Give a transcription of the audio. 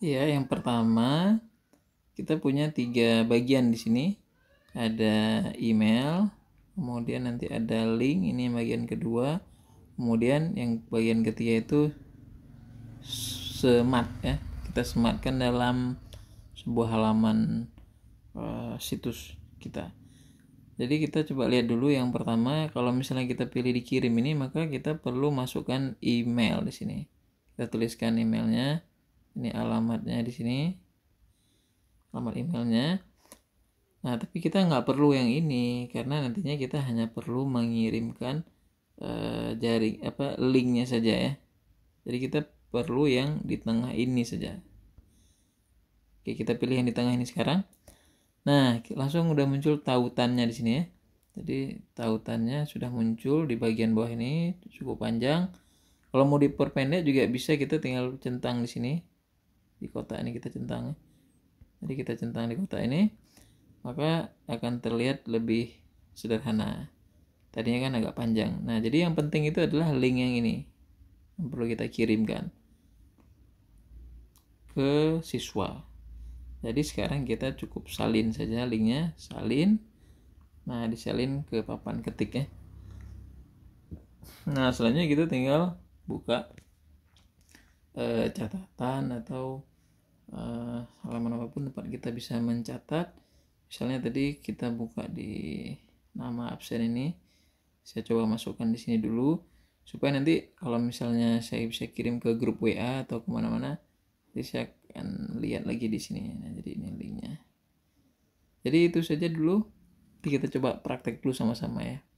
Ya, yang pertama kita punya tiga bagian di sini. Ada email, kemudian nanti ada link, ini yang bagian kedua. Kemudian yang bagian ketiga itu semat ya. Kita sematkan dalam sebuah halaman uh, situs kita. Jadi kita coba lihat dulu yang pertama kalau misalnya kita pilih dikirim ini maka kita perlu masukkan email di sini. Kita tuliskan emailnya ini alamatnya di sini alamat emailnya nah tapi kita nggak perlu yang ini karena nantinya kita hanya perlu mengirimkan uh, eh, jaring apa linknya saja ya jadi kita perlu yang di tengah ini saja oke kita pilih yang di tengah ini sekarang nah langsung udah muncul tautannya di sini ya jadi tautannya sudah muncul di bagian bawah ini cukup panjang kalau mau diperpendek juga bisa kita tinggal centang di sini di kota ini kita centang ya. jadi kita centang di kota ini maka akan terlihat lebih sederhana tadinya kan agak panjang nah jadi yang penting itu adalah link yang ini yang perlu kita kirimkan ke siswa jadi sekarang kita cukup salin saja linknya salin nah disalin ke papan ketik ya nah selanjutnya kita tinggal buka Eh, catatan atau eh, halaman apapun tempat kita bisa mencatat misalnya tadi kita buka di nama absen ini saya coba masukkan di sini dulu supaya nanti kalau misalnya saya bisa kirim ke grup WA atau kemana-mana jadi saya akan lihat lagi di sini nah jadi ini linknya jadi itu saja dulu nanti kita coba praktek dulu sama-sama ya